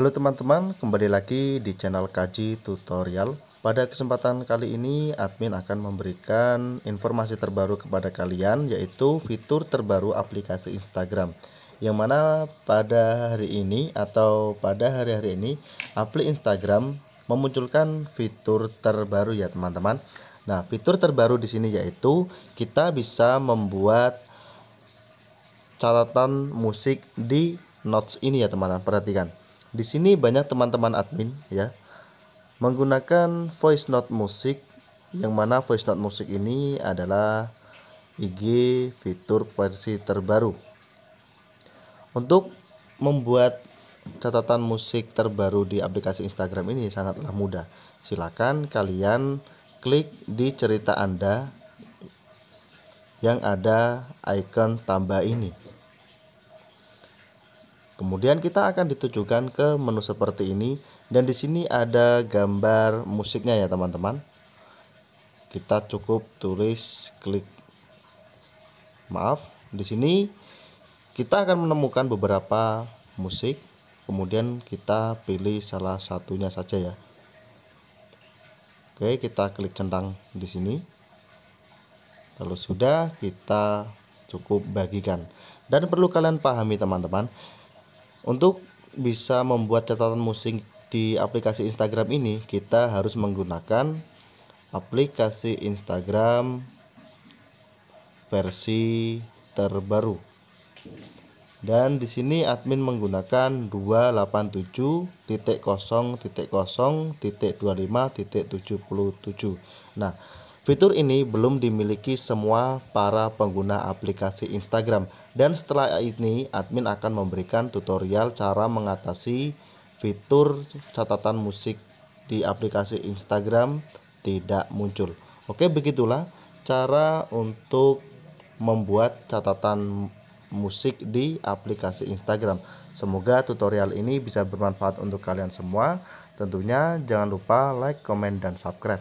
Halo teman-teman, kembali lagi di channel Kaji Tutorial. Pada kesempatan kali ini, admin akan memberikan informasi terbaru kepada kalian, yaitu fitur terbaru aplikasi Instagram. Yang mana pada hari ini atau pada hari-hari ini, aplikasi Instagram memunculkan fitur terbaru ya teman-teman. Nah, fitur terbaru di sini yaitu kita bisa membuat catatan musik di notes ini ya teman-teman. Perhatikan. Di sini banyak teman-teman admin ya menggunakan voice note musik yang mana voice note musik ini adalah IG fitur versi terbaru. Untuk membuat catatan musik terbaru di aplikasi Instagram ini sangatlah mudah. Silakan kalian klik di cerita Anda yang ada icon tambah ini. Kemudian kita akan ditujukan ke menu seperti ini dan di sini ada gambar musiknya ya teman-teman. Kita cukup tulis klik maaf di sini kita akan menemukan beberapa musik kemudian kita pilih salah satunya saja ya oke kita klik centang di sini kalau sudah kita cukup bagikan dan perlu kalian pahami teman-teman untuk bisa membuat catatan musik di aplikasi Instagram ini, kita harus menggunakan aplikasi Instagram versi terbaru. Dan di sini admin menggunakan 287.0.0.25.77. Nah, Fitur ini belum dimiliki semua para pengguna aplikasi Instagram dan setelah ini admin akan memberikan tutorial cara mengatasi fitur catatan musik di aplikasi Instagram tidak muncul. Oke, begitulah cara untuk membuat catatan musik di aplikasi Instagram. Semoga tutorial ini bisa bermanfaat untuk kalian semua. Tentunya jangan lupa like, comment dan subscribe.